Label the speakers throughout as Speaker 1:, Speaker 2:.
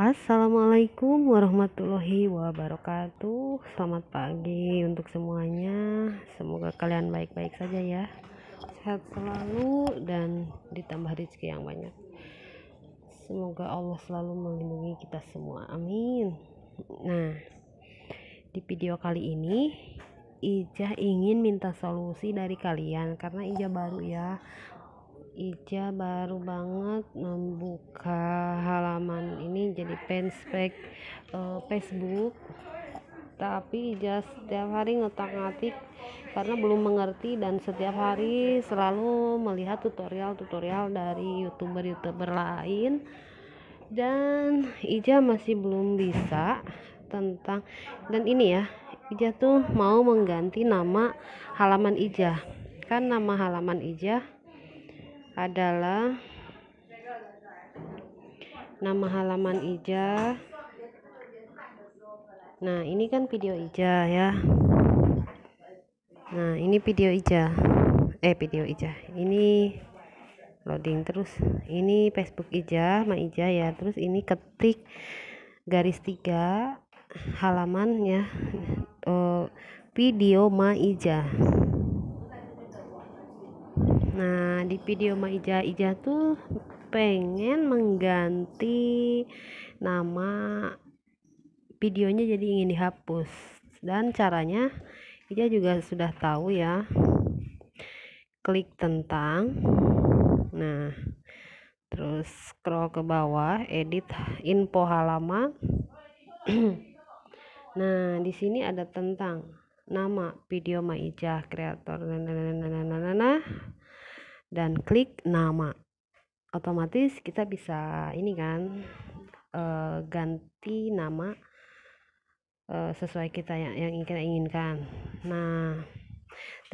Speaker 1: Assalamualaikum warahmatullahi wabarakatuh. Selamat pagi untuk semuanya. Semoga kalian baik-baik saja ya. Sehat selalu dan ditambah rezeki yang banyak. Semoga Allah selalu melindungi kita semua. Amin. Nah, di video kali ini Ijah ingin minta solusi dari kalian karena Ijah baru ya Ija baru banget membuka halaman ini jadi fanspage uh, eh, Facebook tapi Ija setiap hari ngotak ngatik karena belum mengerti dan setiap hari selalu melihat tutorial-tutorial dari youtuber-youtuber lain dan Ija masih belum bisa tentang dan ini ya Ija tuh mau mengganti nama halaman Ija kan nama halaman Ija adalah nama halaman Ija. Nah, ini kan video Ija ya. Nah, ini video Ija. Eh, video Ija. Ini loading terus. Ini Facebook Ija, Ma Ija ya. Terus ini ketik garis tiga halamannya oh, video Ma Ija nah di video Maija Ija tuh pengen mengganti nama videonya jadi ingin dihapus dan caranya Ija juga sudah tahu ya klik tentang nah terus scroll ke bawah edit info halaman nah di sini ada tentang nama video Maija kreator nah, nah, nah, nah, nah, nah, nah dan klik nama otomatis kita bisa ini kan uh, ganti nama uh, sesuai kita yang yang kita inginkan nah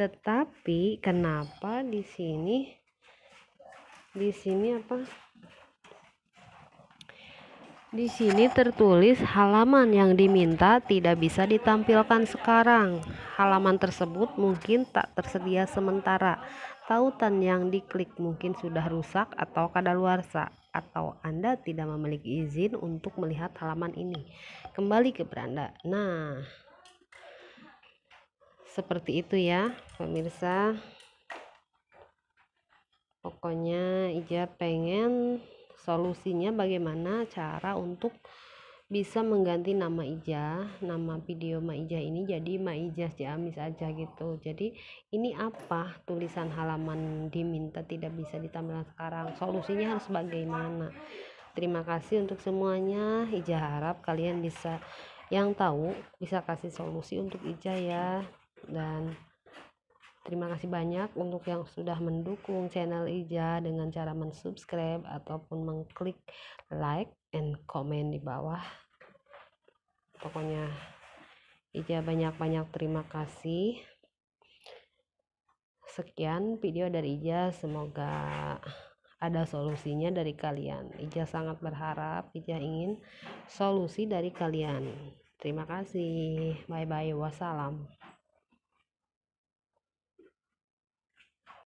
Speaker 1: tetapi kenapa di sini di sini apa di sini tertulis halaman yang diminta tidak bisa ditampilkan sekarang. Halaman tersebut mungkin tak tersedia sementara. Tautan yang diklik mungkin sudah rusak atau kadaluarsa atau Anda tidak memiliki izin untuk melihat halaman ini. Kembali ke beranda. Nah, seperti itu ya, pemirsa. Pokoknya Ija pengen solusinya bagaimana cara untuk bisa mengganti nama Ija, nama video Ma Ija ini jadi Ma Maija Ciamis aja gitu. Jadi ini apa tulisan halaman diminta tidak bisa ditampilkan sekarang. Solusinya harus bagaimana? Terima kasih untuk semuanya. Ija harap kalian bisa yang tahu bisa kasih solusi untuk Ija ya. Dan Terima kasih banyak untuk yang sudah mendukung channel Ija dengan cara mensubscribe ataupun mengklik like and comment di bawah. Pokoknya Ija banyak-banyak terima kasih. Sekian video dari Ija, semoga ada solusinya dari kalian. Ija sangat berharap Ija ingin solusi dari kalian. Terima kasih. Bye bye. Wassalam.